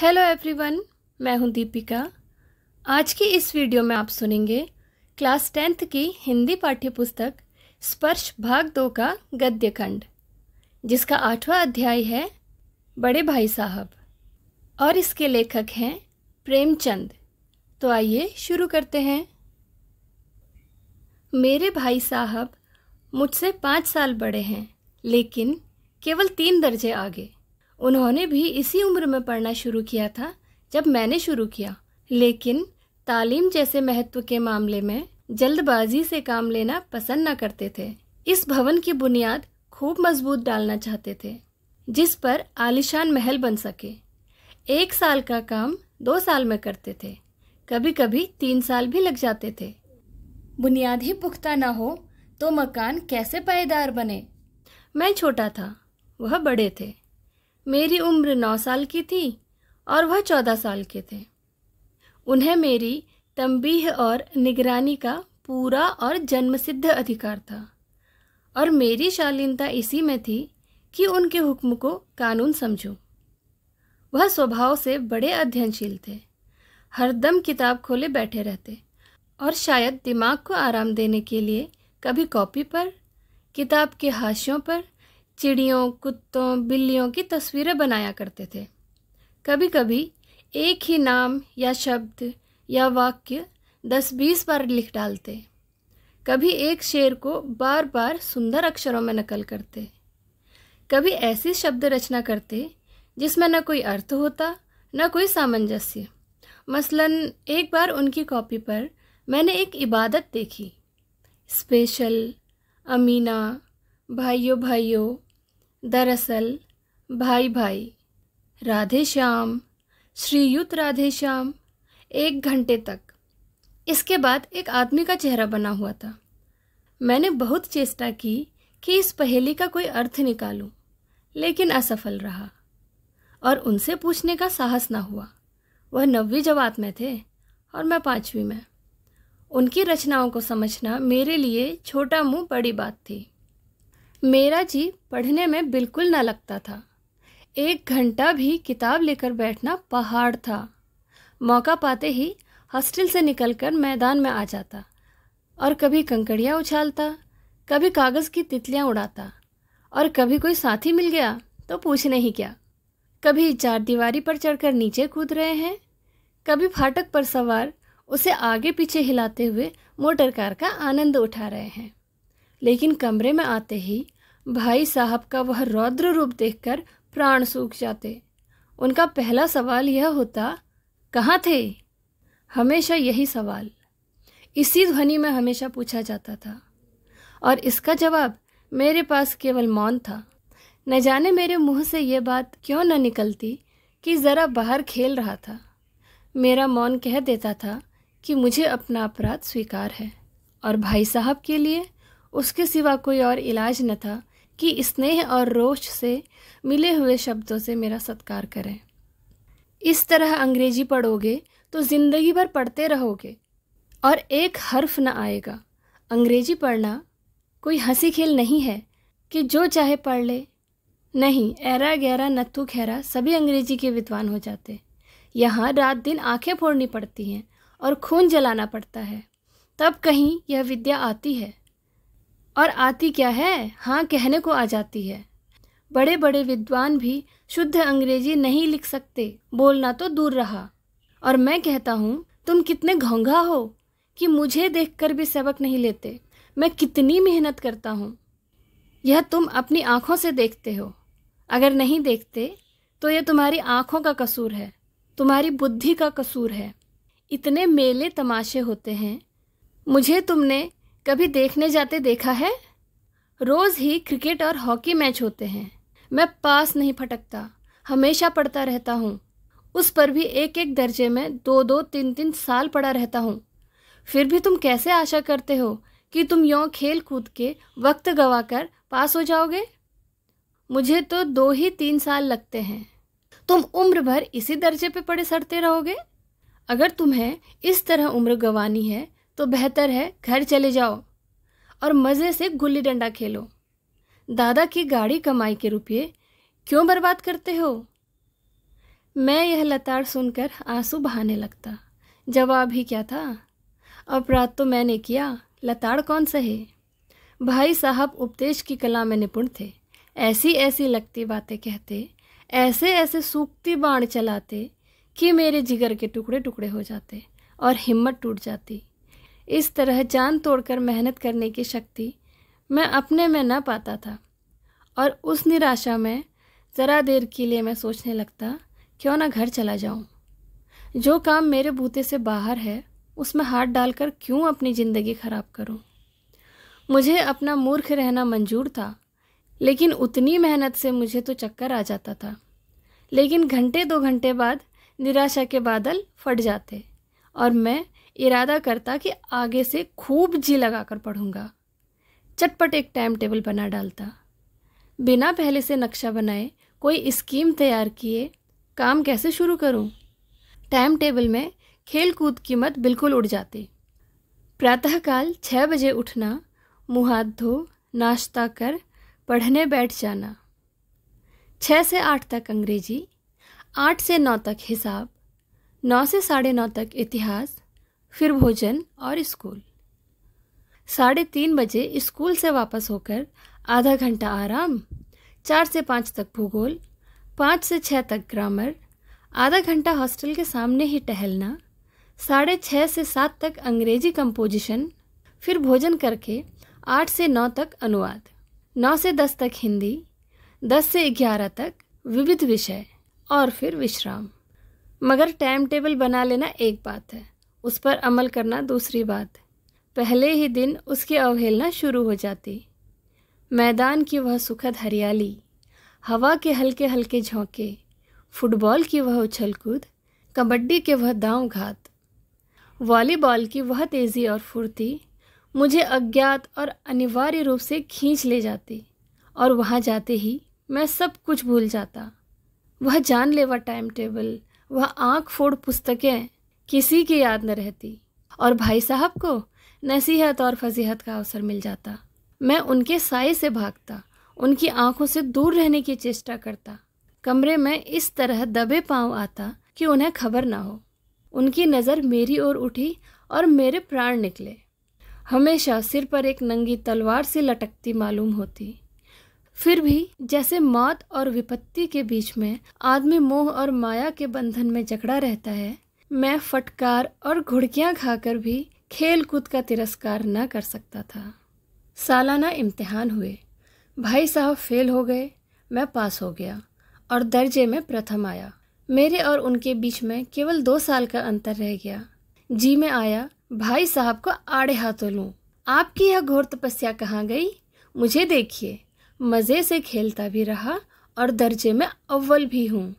Hello everyone मैं हूं दीपिका आज की इस वीडियो में आप सुनेंगे क्लास टेंथ की हिंदी पाठ्य पुस्तक स्पर्श भाग दो का गद्य खंड जिसका आठवां अध्याय है बड़े भाई साहब और इसके लेखक हैं प्रेमचंद तो आइए शुरू करते हैं मेरे भाई साहब मुझसे पाँच साल बड़े हैं लेकिन केवल तीन दर्जे आगे उन्होंने भी इसी उम्र में पढ़ना शुरू किया था जब मैंने शुरू किया लेकिन तालीम जैसे महत्व के मामले में जल्दबाजी से काम लेना पसंद न करते थे इस भवन की बुनियाद खूब मजबूत डालना चाहते थे जिस पर आलिशान महल बन सके एक साल का काम दो साल में करते थे कभी कभी तीन साल भी लग जाते थे बुनियाद ही पुख्ता ना हो तो मकान कैसे पायदार बने मैं छोटा था वह बड़े थे मेरी उम्र नौ साल की थी और वह चौदह साल के थे उन्हें मेरी तंबीह और निगरानी का पूरा और जन्मसिद्ध अधिकार था और मेरी शालीनता इसी में थी कि उनके हुक्म को कानून समझूं। वह स्वभाव से बड़े अध्ययनशील थे हरदम किताब खोले बैठे रहते और शायद दिमाग को आराम देने के लिए कभी कॉपी पर किताब के हाशियों पर चिड़ियों कुत्तों बिल्लियों की तस्वीरें बनाया करते थे कभी कभी एक ही नाम या शब्द या वाक्य दस बीस बार लिख डालते कभी एक शेर को बार बार सुंदर अक्षरों में नकल करते कभी ऐसी शब्द रचना करते जिसमें न कोई अर्थ होता न कोई सामंजस्य मसलन एक बार उनकी कॉपी पर मैंने एक इबादत देखी स्पेशल अमीना भाइयों भाइयों दरअसल भाई भाई राधे श्याम श्रीयुत राधे श्याम एक घंटे तक इसके बाद एक आदमी का चेहरा बना हुआ था मैंने बहुत चेष्टा की कि इस पहेली का कोई अर्थ निकालूं, लेकिन असफल रहा और उनसे पूछने का साहस ना हुआ वह नवी जवात में थे और मैं पाँचवीं में उनकी रचनाओं को समझना मेरे लिए छोटा मुंह बड़ी बात थी मेरा जी पढ़ने में बिल्कुल न लगता था एक घंटा भी किताब लेकर बैठना पहाड़ था मौका पाते ही हॉस्टल से निकलकर मैदान में आ जाता और कभी कंकड़ियाँ उछालता कभी कागज़ की तितलियाँ उड़ाता और कभी कोई साथी मिल गया तो पूछने ही क्या कभी चार दीवारी पर चढ़कर नीचे कूद रहे हैं कभी फाटक पर सवार उसे आगे पीछे हिलाते हुए मोटर कार का आनंद उठा रहे हैं लेकिन कमरे में आते ही भाई साहब का वह रौद्र रूप देखकर प्राण सूख जाते उनका पहला सवाल यह होता कहाँ थे हमेशा यही सवाल इसी ध्वनि में हमेशा पूछा जाता था और इसका जवाब मेरे पास केवल मौन था न जाने मेरे मुंह से ये बात क्यों न निकलती कि ज़रा बाहर खेल रहा था मेरा मौन कह देता था कि मुझे अपना अपराध स्वीकार है और भाई साहब के लिए उसके सिवा कोई और इलाज न था कि स्नेह और रोष से मिले हुए शब्दों से मेरा सत्कार करें इस तरह अंग्रेजी पढ़ोगे तो ज़िंदगी भर पढ़ते रहोगे और एक हर्फ न आएगा अंग्रेजी पढ़ना कोई हंसी खेल नहीं है कि जो चाहे पढ़ ले नहीं एरा गहरा नत्थु खैरा सभी अंग्रेजी के विद्वान हो जाते यहाँ रात दिन आंखें फोड़नी पड़ती हैं और खून जलाना पड़ता है तब कहीं यह विद्या आती है और आती क्या है हाँ कहने को आ जाती है बड़े बड़े विद्वान भी शुद्ध अंग्रेजी नहीं लिख सकते बोलना तो दूर रहा और मैं कहता हूँ तुम कितने घोंघा हो कि मुझे देखकर भी सबक नहीं लेते मैं कितनी मेहनत करता हूँ यह तुम अपनी आँखों से देखते हो अगर नहीं देखते तो यह तुम्हारी आँखों का कसूर है तुम्हारी बुद्धि का कसूर है इतने मेले तमाशे होते हैं मुझे तुमने कभी देखने जाते देखा है रोज़ ही क्रिकेट और हॉकी मैच होते हैं मैं पास नहीं फटकता हमेशा पढ़ता रहता हूँ उस पर भी एक एक दर्जे में दो दो तीन तीन साल पड़ा रहता हूँ फिर भी तुम कैसे आशा करते हो कि तुम यों खेल कूद के वक्त गवा कर पास हो जाओगे मुझे तो दो ही तीन साल लगते हैं तुम उम्र भर इसी दर्जे पे पड़े सड़ते रहोगे अगर तुम्हें इस तरह उम्र गंवानी है तो बेहतर है घर चले जाओ और मज़े से गुल्ली डंडा खेलो दादा की गाड़ी कमाई के रुपये क्यों बर्बाद करते हो मैं यह लताड़ सुनकर आंसू बहाने लगता जवाब ही क्या था अपराध तो मैंने किया लताड़ कौन सहे भाई साहब उपदेश की कला में निपुण थे ऐसी ऐसी लगती बातें कहते ऐसे ऐसे सूखती बाण चलाते कि मेरे जिगर के टुकड़े टुकड़े हो जाते और हिम्मत टूट जाती इस तरह जान तोड़कर मेहनत करने की शक्ति मैं अपने में न पाता था और उस निराशा में ज़रा देर के लिए मैं सोचने लगता क्यों ना घर चला जाऊं? जो काम मेरे बूते से बाहर है उसमें हाथ डालकर क्यों अपनी ज़िंदगी ख़राब करूं? मुझे अपना मूर्ख रहना मंजूर था लेकिन उतनी मेहनत से मुझे तो चक्कर आ जाता था लेकिन घंटे दो घंटे बाद निराशा के बादल फट जाते और मैं इरादा करता कि आगे से खूब जी लगाकर पढ़ूंगा चटपट एक टाइम टेबल बना डालता बिना पहले से नक्शा बनाए कोई स्कीम तैयार किए काम कैसे शुरू करूं? टाइम टेबल में खेल कूद की मत बिल्कुल उड़ जाती प्रातःकाल छः बजे उठना मुँह हाथ धो नाश्ता कर पढ़ने बैठ जाना छः से आठ तक अंग्रेजी आठ से नौ तक हिसाब नौ से साढ़े नौ तक इतिहास फिर भोजन और स्कूल साढ़े तीन बजे स्कूल से वापस होकर आधा घंटा आराम चार से पाँच तक भूगोल पाँच से छः तक ग्रामर आधा घंटा हॉस्टल के सामने ही टहलना साढ़े छः से सात तक अंग्रेजी कंपोजिशन फिर भोजन करके आठ से नौ तक अनुवाद नौ से दस तक हिंदी दस से ग्यारह तक विविध विषय और फिर विश्राम मगर टाइम टेबल बना लेना एक बात है उस पर अमल करना दूसरी बात पहले ही दिन उसकी अवहेलना शुरू हो जाती मैदान की वह सुखद हरियाली हवा के हल्के हल्के झोंके फुटबॉल की वह उछलकूद कबड्डी के वह दाव घात वॉलीबॉल की वह तेज़ी और फुर्ती मुझे अज्ञात और अनिवार्य रूप से खींच ले जाती और वहाँ जाते ही मैं सब कुछ भूल जाता वह जानलेवा टाइम टेबल वह आँख फोड़ पुस्तकें किसी की याद न रहती और भाई साहब को नसीहत और फजीहत का अवसर मिल जाता मैं उनके साय से भागता उनकी आंखों से दूर रहने की चेष्टा करता कमरे में इस तरह दबे पांव आता कि उन्हें खबर ना हो उनकी नज़र मेरी ओर उठी और मेरे प्राण निकले हमेशा सिर पर एक नंगी तलवार से लटकती मालूम होती फिर भी जैसे मौत और विपत्ति के बीच में आदमी मोह और माया के बंधन में जकड़ा रहता है मैं फटकार और घुड़कियाँ खाकर भी खेल कूद का तिरस्कार न कर सकता था सालाना इम्तिहान हुए भाई साहब फेल हो गए मैं पास हो गया और दर्जे में प्रथम आया मेरे और उनके बीच में केवल दो साल का अंतर रह गया जी में आया भाई साहब को आड़े हाथों लूँ आपकी यह घोर तपस्या कहाँ गई मुझे देखिए मज़े से खेलता भी रहा और दर्जे में अव्वल भी हूँ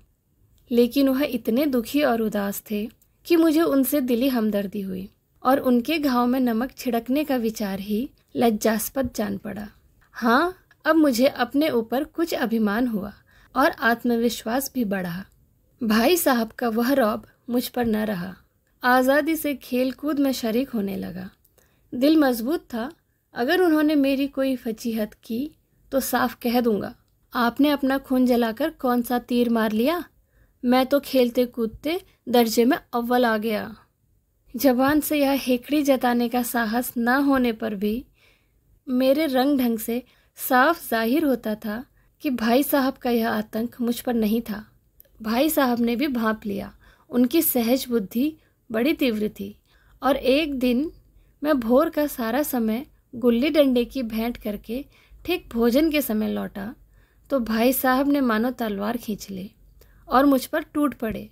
लेकिन वह इतने दुखी और उदास थे कि मुझे उनसे दिली हमदर्दी हुई और उनके घाव में नमक छिड़कने का विचार ही लज्जास्पद जान पड़ा हाँ अब मुझे अपने ऊपर कुछ अभिमान हुआ और आत्मविश्वास भी बढ़ा भाई साहब का वह रौब मुझ पर न रहा आज़ादी से खेल कूद में शरीक होने लगा दिल मजबूत था अगर उन्होंने मेरी कोई फचीहत की तो साफ कह दूंगा आपने अपना खून जलाकर कौन सा तीर मार लिया मैं तो खेलते कूदते दर्जे में अव्वल आ गया जबान से यह हेकड़ी जताने का साहस न होने पर भी मेरे रंग ढंग से साफ जाहिर होता था कि भाई साहब का यह आतंक मुझ पर नहीं था भाई साहब ने भी भाप लिया उनकी सहज बुद्धि बड़ी तीव्र थी और एक दिन मैं भोर का सारा समय गुल्ली डंडे की भेंट करके ठीक भोजन के समय लौटा तो भाई साहब ने मानो तलवार खींच ली और मुझ पर टूट पड़े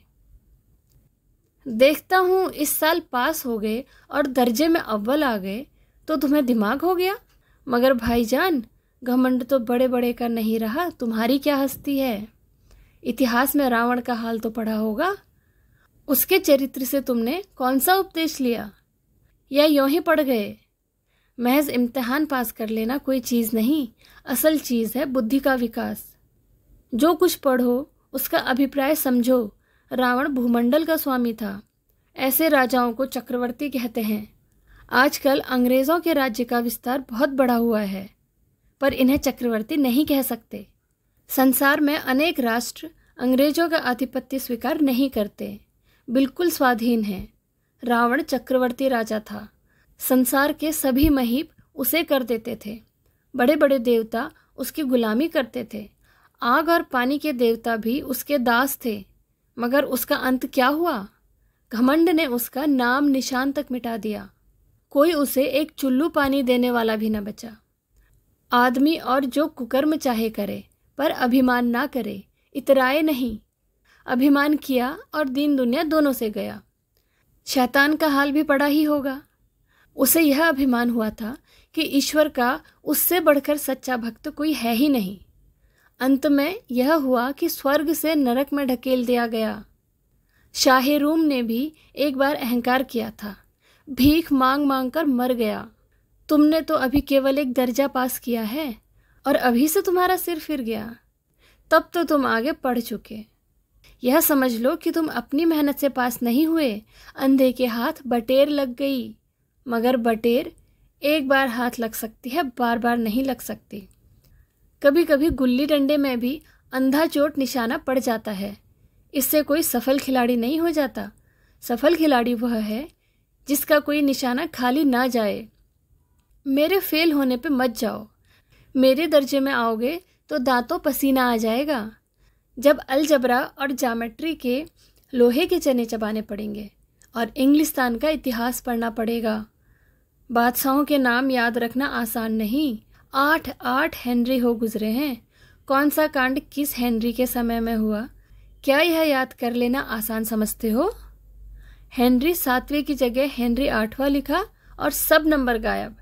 देखता हूँ इस साल पास हो गए और दर्जे में अव्वल आ गए तो तुम्हें दिमाग हो गया मगर भाईजान घमंड तो बड़े बड़े का नहीं रहा तुम्हारी क्या हस्ती है इतिहास में रावण का हाल तो पढ़ा होगा उसके चरित्र से तुमने कौन सा उपदेश लिया या यों ही पढ़ गए महज इम्तहान पास कर लेना कोई चीज़ नहीं असल चीज़ है बुद्धि का विकास जो कुछ पढ़ो उसका अभिप्राय समझो रावण भूमंडल का स्वामी था ऐसे राजाओं को चक्रवर्ती कहते हैं आजकल अंग्रेज़ों के राज्य का विस्तार बहुत बड़ा हुआ है पर इन्हें चक्रवर्ती नहीं कह सकते संसार में अनेक राष्ट्र अंग्रेजों का आधिपत्य स्वीकार नहीं करते बिल्कुल स्वाधीन है रावण चक्रवर्ती राजा था संसार के सभी महीप उसे कर देते थे बड़े बड़े देवता उसकी गुलामी करते थे आग और पानी के देवता भी उसके दास थे मगर उसका अंत क्या हुआ घमंड ने उसका नाम निशान तक मिटा दिया कोई उसे एक चुल्लू पानी देने वाला भी न बचा आदमी और जो कुकर्म चाहे करे पर अभिमान ना करे इतराए नहीं अभिमान किया और दीन दुनिया दोनों से गया शैतान का हाल भी पड़ा ही होगा उसे यह अभिमान हुआ था कि ईश्वर का उससे बढ़कर सच्चा भक्त कोई है ही नहीं अंत में यह हुआ कि स्वर्ग से नरक में ढकेल दिया गया शाहरूम रूम ने भी एक बार अहंकार किया था भीख मांग मांग कर मर गया तुमने तो अभी केवल एक दर्जा पास किया है और अभी से तुम्हारा सिर फिर गया तब तो तुम आगे पढ़ चुके यह समझ लो कि तुम अपनी मेहनत से पास नहीं हुए अंधे के हाथ बटेर लग गई मगर बटेर एक बार हाथ लग सकती है बार बार नहीं लग सकती कभी कभी गुल्ली डंडे में भी अंधा चोट निशाना पड़ जाता है इससे कोई सफल खिलाड़ी नहीं हो जाता सफल खिलाड़ी वह है जिसका कोई निशाना खाली ना जाए मेरे फेल होने पे मत जाओ मेरे दर्जे में आओगे तो दांतों पसीना आ जाएगा जब अलजबरा और जामेट्री के लोहे के चने चबाने पड़ेंगे और इंग्लिस्तान का इतिहास पढ़ना पड़ेगा बादशाहों के नाम याद रखना आसान नहीं आठ आठ हेनरी हो गुजरे हैं कौन सा कांड किस हेनरी के समय में हुआ क्या यह याद कर लेना आसान समझते हो हेनरी सातवें की जगह हेनरी आठवां लिखा और सब नंबर गायब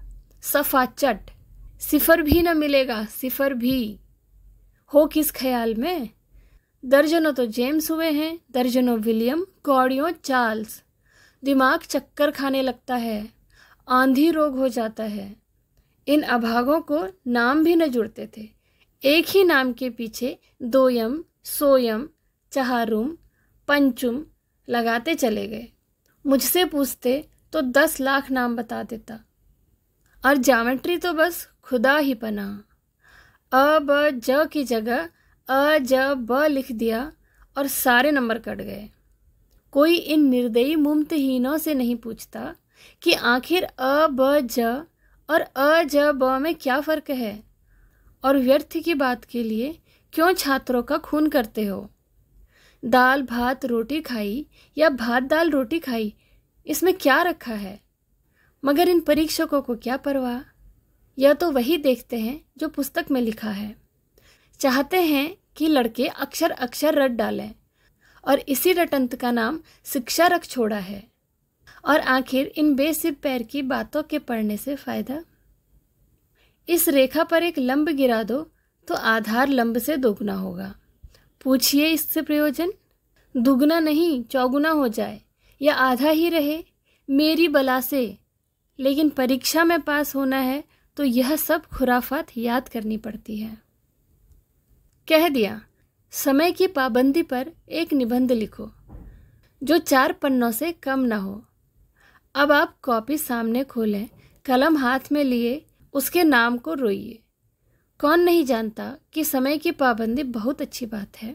सफा चट सिफर भी न मिलेगा सिफर भी हो किस ख्याल में दर्जनों तो जेम्स हुए हैं दर्जनों विलियम कौड़ियों चार्ल्स दिमाग चक्कर खाने लगता है आंधी रोग हो जाता है इन अभागों को नाम भी न जुड़ते थे एक ही नाम के पीछे दोयम सोयम चहारुम पंचुम लगाते चले गए मुझसे पूछते तो दस लाख नाम बता देता और जामेट्री तो बस खुदा ही पना अ ब ज की जगह अ ज ब लिख दिया और सारे नंबर कट गए कोई इन निर्दयी मुमतहीनों से नहीं पूछता कि आखिर अ ब ज और अ ज ब में क्या फ़र्क है और व्यर्थ की बात के लिए क्यों छात्रों का खून करते हो दाल भात रोटी खाई या भात दाल रोटी खाई इसमें क्या रखा है मगर इन परीक्षकों को क्या परवाह यह तो वही देखते हैं जो पुस्तक में लिखा है चाहते हैं कि लड़के अक्षर अक्षर रट डालें और इसी रटंत का नाम शिक्षा रख छोड़ा है और आखिर इन बेसिर पैर की बातों के पढ़ने से फायदा इस रेखा पर एक लंब गिरा दो तो आधार लंब से दोगुना होगा पूछिए इससे प्रयोजन दुगना नहीं चौगुना हो जाए या आधा ही रहे मेरी बला से लेकिन परीक्षा में पास होना है तो यह सब खुराफात याद करनी पड़ती है कह दिया समय की पाबंदी पर एक निबंध लिखो जो चार पन्नों से कम ना हो अब आप कॉपी सामने खोलें कलम हाथ में लिए उसके नाम को रोइए कौन नहीं जानता कि समय की पाबंदी बहुत अच्छी बात है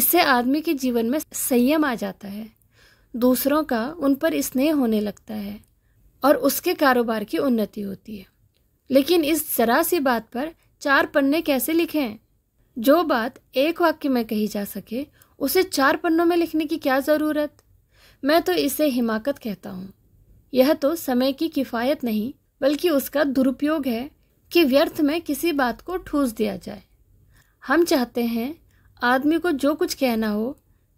इससे आदमी के जीवन में संयम आ जाता है दूसरों का उन पर स्नेह होने लगता है और उसके कारोबार की उन्नति होती है लेकिन इस जरा सी बात पर चार पन्ने कैसे लिखें जो बात एक वाक्य में कही जा सके उसे चार पन्नों में लिखने की क्या ज़रूरत मैं तो इसे हिमाकत कहता हूँ यह तो समय की किफ़ायत नहीं बल्कि उसका दुरुपयोग है कि व्यर्थ में किसी बात को ठूस दिया जाए हम चाहते हैं आदमी को जो कुछ कहना हो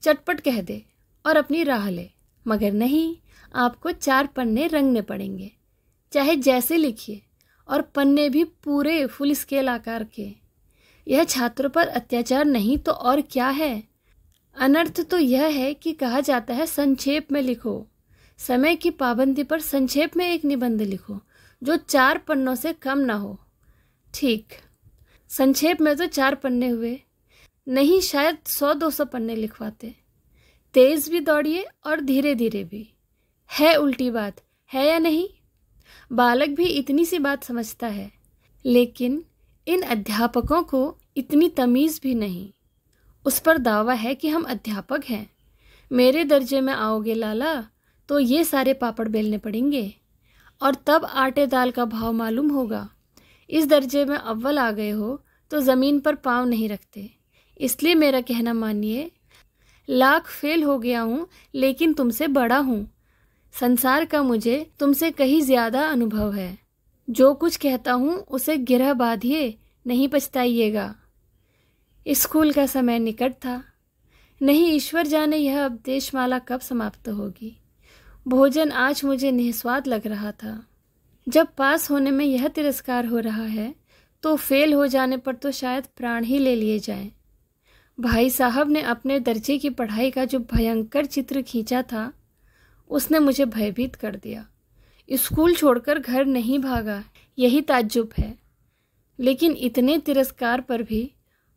चटपट कह दे और अपनी राह ले मगर नहीं आपको चार पन्ने रंगने पड़ेंगे चाहे जैसे लिखिए और पन्ने भी पूरे फुल स्केल आकार के यह छात्रों पर अत्याचार नहीं तो और क्या है अनर्थ तो यह है कि कहा जाता है संक्षेप में लिखो समय की पाबंदी पर संक्षेप में एक निबंध लिखो जो चार पन्नों से कम ना हो ठीक संक्षेप में तो चार पन्ने हुए नहीं शायद सौ दो सौ पन्ने लिखवाते तेज भी दौड़िए और धीरे धीरे भी है उल्टी बात है या नहीं बालक भी इतनी सी बात समझता है लेकिन इन अध्यापकों को इतनी तमीज़ भी नहीं उस पर दावा है कि हम अध्यापक हैं मेरे दर्जे में आओगे लाला तो ये सारे पापड़ बेलने पड़ेंगे और तब आटे दाल का भाव मालूम होगा इस दर्जे में अव्वल आ गए हो तो ज़मीन पर पाँव नहीं रखते इसलिए मेरा कहना मानिए लाख फेल हो गया हूँ लेकिन तुमसे बड़ा हूँ संसार का मुझे तुमसे कहीं ज़्यादा अनुभव है जो कुछ कहता हूँ उसे गिरह बाधिए नहीं पछताइएगा स्कूल का समय निकट था नहीं ईश्वर जाने यह अब देशमाला कब समाप्त होगी भोजन आज मुझे निस्वाद लग रहा था जब पास होने में यह तिरस्कार हो रहा है तो फेल हो जाने पर तो शायद प्राण ही ले लिए जाए भाई साहब ने अपने दर्जे की पढ़ाई का जो भयंकर चित्र खींचा था उसने मुझे भयभीत कर दिया स्कूल छोड़कर घर नहीं भागा यही ताज्जुब है लेकिन इतने तिरस्कार पर भी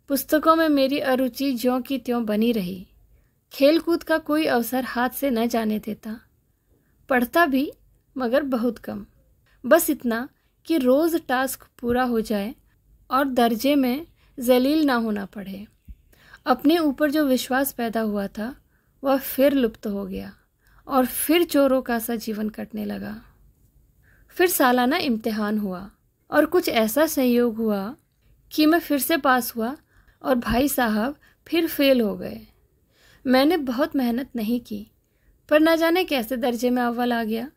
पुस्तकों में मेरी अरुचि ज्यों की त्यों बनी रही खेलकूद का कोई अवसर हाथ से न जाने देता पढ़ता भी मगर बहुत कम बस इतना कि रोज़ टास्क पूरा हो जाए और दर्जे में जलील ना होना पड़े अपने ऊपर जो विश्वास पैदा हुआ था वह फिर लुप्त हो गया और फिर चोरों का सा जीवन कटने लगा फिर सालाना इम्तिहान हुआ और कुछ ऐसा संयोग हुआ कि मैं फिर से पास हुआ और भाई साहब फिर फेल हो गए मैंने बहुत मेहनत नहीं की पर ना जाने कैसे दर्जे में अव्वल आ गया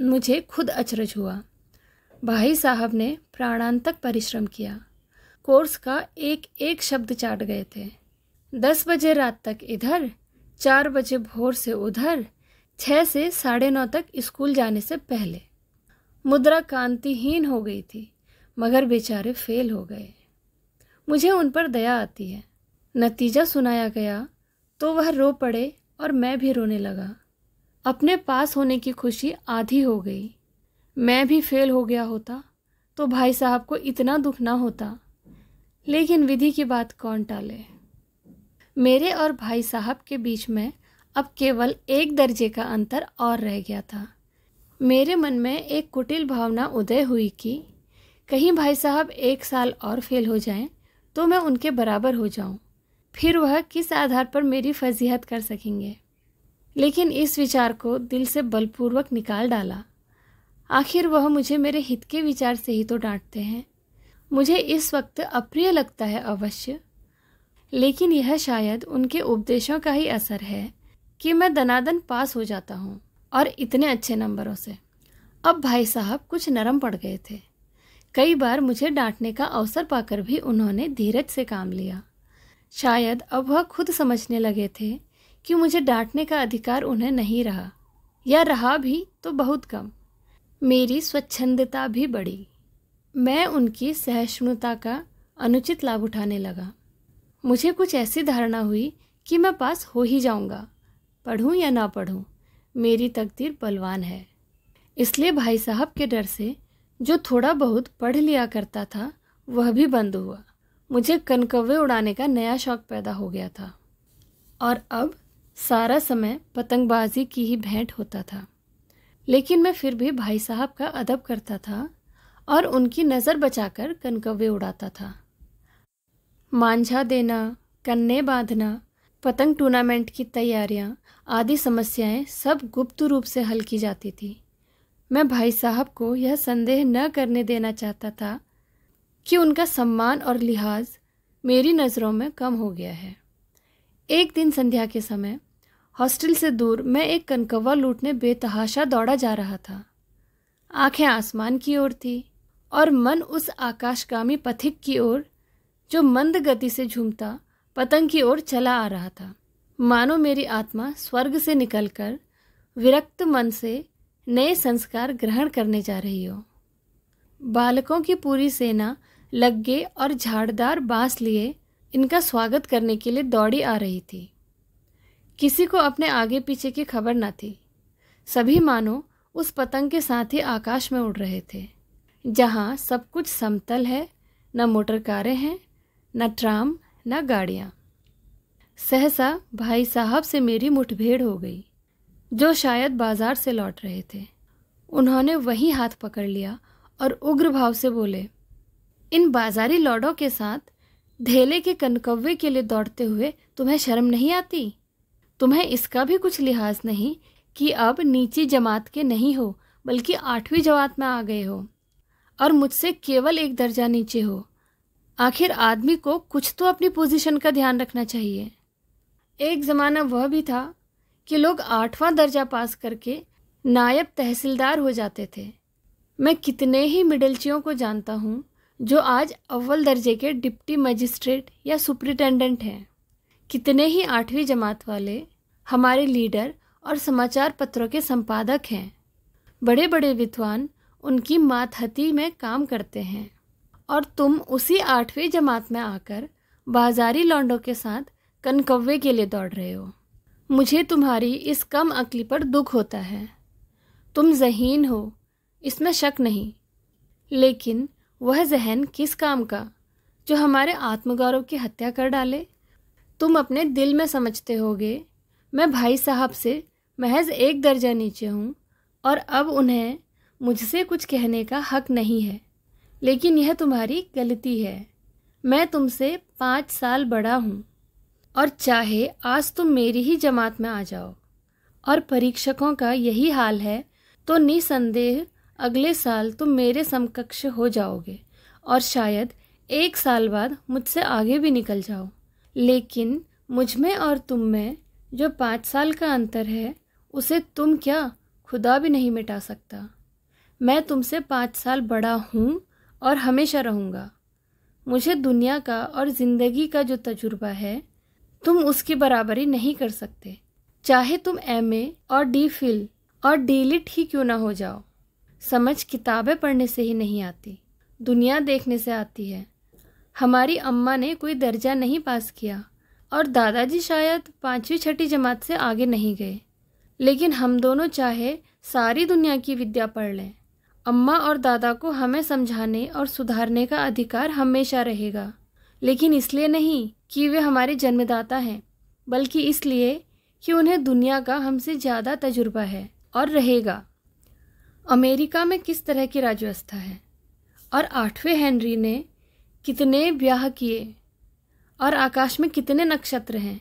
मुझे खुद अचरज हुआ भाई साहब ने प्राणांतक परिश्रम किया कोर्स का एक एक शब्द चाट गए थे दस बजे रात तक इधर चार बजे भोर से उधर छः से साढ़े नौ तक स्कूल जाने से पहले मुद्रा कांतिहीन हो गई थी मगर बेचारे फेल हो गए मुझे उन पर दया आती है नतीजा सुनाया गया तो वह रो पड़े और मैं भी रोने लगा अपने पास होने की खुशी आधी हो गई मैं भी फेल हो गया होता तो भाई साहब को इतना दुख ना होता लेकिन विधि की बात कौन टाले मेरे और भाई साहब के बीच में अब केवल एक दर्जे का अंतर और रह गया था मेरे मन में एक कुटिल भावना उदय हुई कि कहीं भाई साहब एक साल और फेल हो जाएं तो मैं उनके बराबर हो जाऊं। फिर वह किस आधार पर मेरी फजीहत कर सकेंगे लेकिन इस विचार को दिल से बलपूर्वक निकाल डाला आखिर वह मुझे मेरे हित के विचार से ही तो डांटते हैं मुझे इस वक्त अप्रिय लगता है अवश्य लेकिन यह शायद उनके उपदेशों का ही असर है कि मैं दनादन पास हो जाता हूँ और इतने अच्छे नंबरों से अब भाई साहब कुछ नरम पड़ गए थे कई बार मुझे डांटने का अवसर पाकर भी उन्होंने धीरज से काम लिया शायद अब वह खुद समझने लगे थे कि मुझे डांटने का अधिकार उन्हें नहीं रहा या रहा भी तो बहुत कम मेरी स्वच्छंदता भी बढ़ी मैं उनकी सहिष्णुता का अनुचित लाभ उठाने लगा मुझे कुछ ऐसी धारणा हुई कि मैं पास हो ही जाऊंगा पढ़ूं या ना पढ़ूं मेरी तकदीर बलवान है इसलिए भाई साहब के डर से जो थोड़ा बहुत पढ़ लिया करता था वह भी बंद हुआ मुझे कनकवे उड़ाने का नया शौक पैदा हो गया था और अब सारा समय पतंगबाजी की ही भेंट होता था लेकिन मैं फिर भी भाई साहब का अदब करता था और उनकी नज़र बचाकर कनकवे उड़ाता था मांझा देना कन्ने बांधना पतंग टूर्नामेंट की तैयारियां आदि समस्याएं सब गुप्त रूप से हल की जाती थी मैं भाई साहब को यह संदेह न करने देना चाहता था कि उनका सम्मान और लिहाज मेरी नज़रों में कम हो गया है एक दिन संध्या के समय हॉस्टल से दूर मैं एक कनकवा लूटने बेतहाशा दौड़ा जा रहा था आंखें आसमान की ओर थी और मन उस आकाशगामी पथिक की ओर जो मंद गति से झूमता पतंग की ओर चला आ रहा था मानो मेरी आत्मा स्वर्ग से निकलकर विरक्त मन से नए संस्कार ग्रहण करने जा रही हो बालकों की पूरी सेना लग्गे और झाड़दार बांस लिए इनका स्वागत करने के लिए दौड़ी आ रही थी किसी को अपने आगे पीछे की खबर न थी सभी मानो उस पतंग के साथ ही आकाश में उड़ रहे थे जहाँ सब कुछ समतल है न मोटर कारें हैं न ट्राम न गाड़ियाँ सहसा भाई साहब से मेरी मुठभेड़ हो गई जो शायद बाजार से लौट रहे थे उन्होंने वही हाथ पकड़ लिया और उग्र भाव से बोले इन बाजारी लौडों के साथ धेले के कनकवे के लिए दौड़ते हुए तुम्हें शर्म नहीं आती तुम्हें इसका भी कुछ लिहाज नहीं कि अब नीची जमात के नहीं हो बल्कि आठवीं जमात में आ गए हो और मुझसे केवल एक दर्जा नीचे हो आखिर आदमी को कुछ तो अपनी पोजीशन का ध्यान रखना चाहिए एक ज़माना वह भी था कि लोग आठवां दर्जा पास करके नायब तहसीलदार हो जाते थे मैं कितने ही मिडलचियों को जानता हूँ जो आज अव्वल दर्जे के डिप्टी मजिस्ट्रेट या सुप्रिटेंडेंट हैं कितने ही आठवीं जमात वाले हमारे लीडर और समाचार पत्रों के संपादक हैं बड़े बड़े विद्वान उनकी मातहती में काम करते हैं और तुम उसी आठवीं जमात में आकर बाजारी लौंडों के साथ कनकवे के लिए दौड़ रहे हो मुझे तुम्हारी इस कम अकली पर दुख होता है तुम जहीन हो इसमें शक नहीं लेकिन वह जहन किस काम का जो हमारे आत्मगौरव की हत्या कर डाले तुम अपने दिल में समझते होगे मैं भाई साहब से महज एक दर्जा नीचे हूँ और अब उन्हें मुझसे कुछ कहने का हक नहीं है लेकिन यह तुम्हारी गलती है मैं तुमसे पाँच साल बड़ा हूँ और चाहे आज तुम मेरी ही जमात में आ जाओ और परीक्षकों का यही हाल है तो निसंदेह अगले साल तुम मेरे समकक्ष हो जाओगे और शायद एक साल बाद मुझसे आगे भी निकल जाओ लेकिन मुझ में और तुम में जो पाँच साल का अंतर है उसे तुम क्या खुदा भी नहीं मिटा सकता मैं तुमसे पाँच साल बड़ा हूँ और हमेशा रहूँगा मुझे दुनिया का और ज़िंदगी का जो तजुर्बा है तुम उसकी बराबरी नहीं कर सकते चाहे तुम एम ए और डी फिल और डी लिट ही क्यों ना हो जाओ समझ किताबें पढ़ने से ही नहीं आती दुनिया देखने से आती है हमारी अम्मा ने कोई दर्जा नहीं पास किया और दादाजी शायद पाँचवीं छठी जमात से आगे नहीं गए लेकिन हम दोनों चाहे सारी दुनिया की विद्या पढ़ लें अम्मा और दादा को हमें समझाने और सुधारने का अधिकार हमेशा रहेगा लेकिन इसलिए नहीं कि वे हमारे जन्मदाता हैं बल्कि इसलिए कि उन्हें दुनिया का हमसे ज़्यादा तजुर्बा है और रहेगा अमेरिका में किस तरह की राजव्यवस्था है और आठवें हेनरी ने कितने ब्याह किए और आकाश में कितने नक्षत्र हैं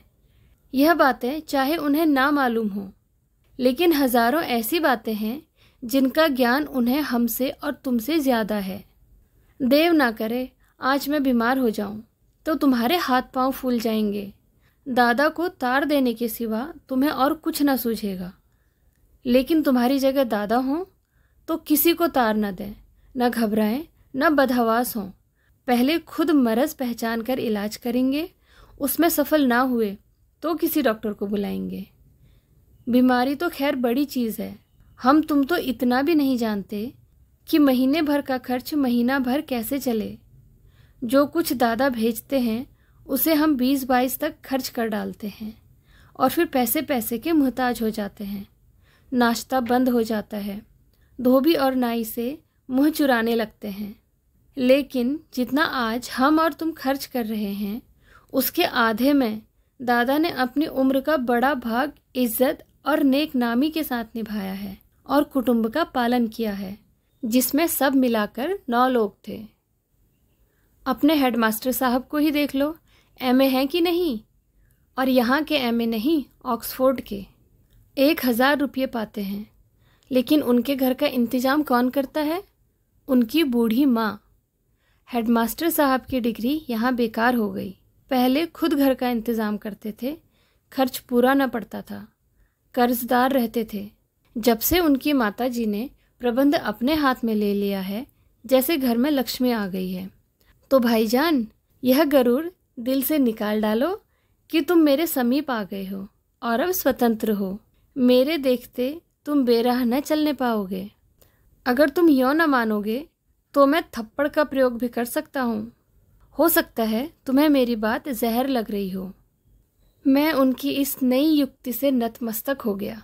यह बातें चाहे उन्हें ना मालूम हो लेकिन हजारों ऐसी बातें हैं जिनका ज्ञान उन्हें हमसे और तुमसे ज़्यादा है देव ना करे आज मैं बीमार हो जाऊं तो तुम्हारे हाथ पांव फूल जाएंगे दादा को तार देने के सिवा तुम्हें और कुछ ना सूझेगा लेकिन तुम्हारी जगह दादा हों तो किसी को तार ना दें न घबराएं ना बदहवास हों पहले खुद मरज पहचान कर इलाज करेंगे उसमें सफल ना हुए तो किसी डॉक्टर को बुलाएंगे बीमारी तो खैर बड़ी चीज़ है हम तुम तो इतना भी नहीं जानते कि महीने भर का खर्च महीना भर कैसे चले जो कुछ दादा भेजते हैं उसे हम बीस बाईस तक खर्च कर डालते हैं और फिर पैसे पैसे के मोहताज हो जाते हैं नाश्ता बंद हो जाता है धोबी और नाई से मुँह चुराने लगते हैं लेकिन जितना आज हम और तुम खर्च कर रहे हैं उसके आधे में दादा ने अपनी उम्र का बड़ा भाग इज्जत और नेक नामी के साथ निभाया है और कुटुंब का पालन किया है जिसमें सब मिलाकर नौ लोग थे अपने हेडमास्टर साहब को ही देख लो एम ए हैं कि नहीं और यहाँ के एम ए नहीं ऑक्सफोर्ड के एक हज़ार रुपये पाते हैं लेकिन उनके घर का इंतज़ाम कौन करता है उनकी बूढ़ी माँ हेडमास्टर साहब की डिग्री यहाँ बेकार हो गई पहले खुद घर का इंतज़ाम करते थे खर्च पूरा न पड़ता था कर्जदार रहते थे जब से उनकी माता जी ने प्रबंध अपने हाथ में ले लिया है जैसे घर में लक्ष्मी आ गई है तो भाईजान यह गरूर दिल से निकाल डालो कि तुम मेरे समीप आ गए हो और अब स्वतंत्र हो मेरे देखते तुम बेराह न चलने पाओगे अगर तुम यौ न मानोगे तो मैं थप्पड़ का प्रयोग भी कर सकता हूँ हो सकता है तुम्हें मेरी बात जहर लग रही हो मैं उनकी इस नई युक्ति से नतमस्तक हो गया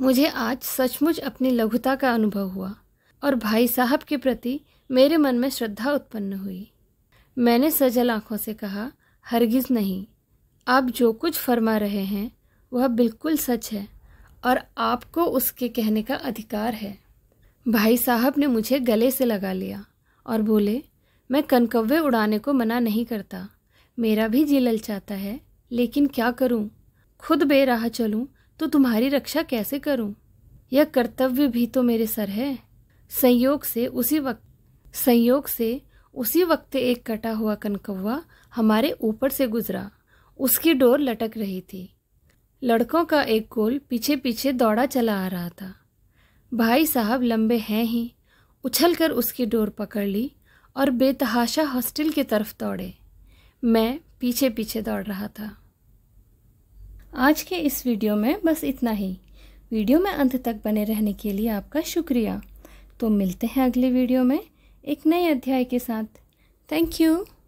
मुझे आज सचमुच अपनी लघुता का अनुभव हुआ और भाई साहब के प्रति मेरे मन में श्रद्धा उत्पन्न हुई मैंने सजल आंखों से कहा हरगिज नहीं आप जो कुछ फरमा रहे हैं वह बिल्कुल सच है और आपको उसके कहने का अधिकार है भाई साहब ने मुझे गले से लगा लिया और बोले मैं कनकवे उड़ाने को मना नहीं करता मेरा भी जी ललचाता है लेकिन क्या करूं? खुद बेराह चलूं तो तुम्हारी रक्षा कैसे करूं? यह कर्तव्य भी तो मेरे सर है संयोग से उसी वक्त संयोग से उसी वक्त एक कटा हुआ कनकौवा हमारे ऊपर से गुजरा उसकी डोर लटक रही थी लड़कों का एक गोल पीछे पीछे दौड़ा चला आ रहा था भाई साहब लंबे हैं ही उछल कर उसकी डोर पकड़ ली और बेतहाशा हॉस्टल की तरफ दौड़े मैं पीछे पीछे दौड़ रहा था आज के इस वीडियो में बस इतना ही वीडियो में अंत तक बने रहने के लिए आपका शुक्रिया तो मिलते हैं अगले वीडियो में एक नए अध्याय के साथ थैंक यू